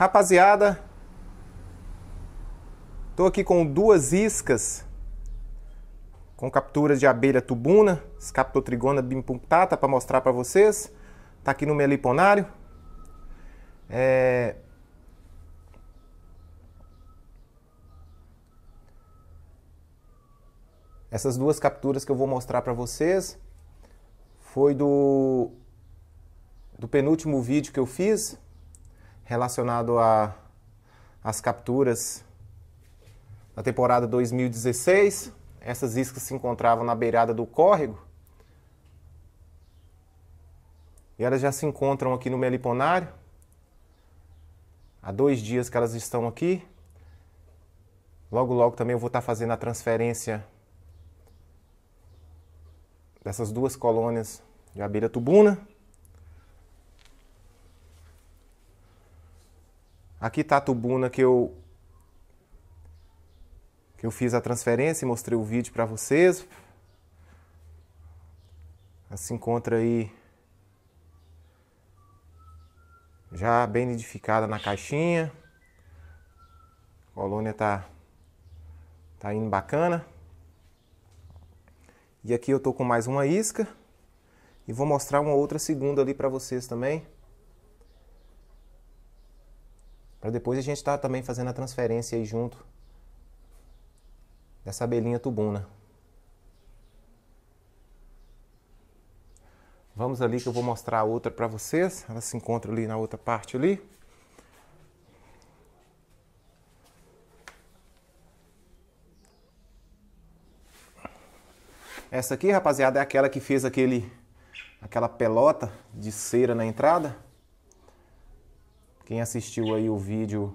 Rapaziada, estou aqui com duas iscas com capturas de abelha tubuna, Scaptotrigona bimpunctata, para mostrar para vocês. Está aqui no meliponário. É... Essas duas capturas que eu vou mostrar para vocês foi do do penúltimo vídeo que eu fiz relacionado às capturas na temporada 2016. Essas iscas se encontravam na beirada do córrego. E elas já se encontram aqui no meliponário. Há dois dias que elas estão aqui. Logo, logo também eu vou estar fazendo a transferência dessas duas colônias de abelha tubuna. Aqui está a tubuna que eu que eu fiz a transferência e mostrei o vídeo para vocês. Ela se encontra aí já bem nidificada na caixinha. A colônia tá tá indo bacana. E aqui eu tô com mais uma isca e vou mostrar uma outra segunda ali para vocês também. Para depois a gente estar tá também fazendo a transferência aí junto dessa abelhinha tubuna. Né? Vamos ali que eu vou mostrar a outra para vocês. Ela se encontra ali na outra parte ali. Essa aqui, rapaziada, é aquela que fez aquele aquela pelota de cera na entrada. Quem assistiu aí o vídeo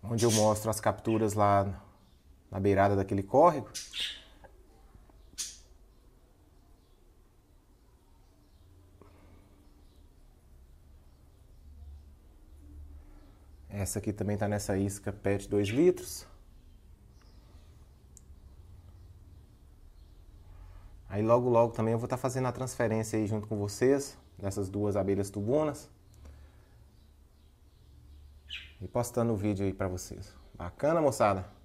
onde eu mostro as capturas lá na beirada daquele córrego, Essa aqui também está nessa isca PET 2 litros. Aí logo logo também eu vou estar tá fazendo a transferência aí junto com vocês, dessas duas abelhas tubunas. E postando o vídeo aí para vocês. Bacana, moçada?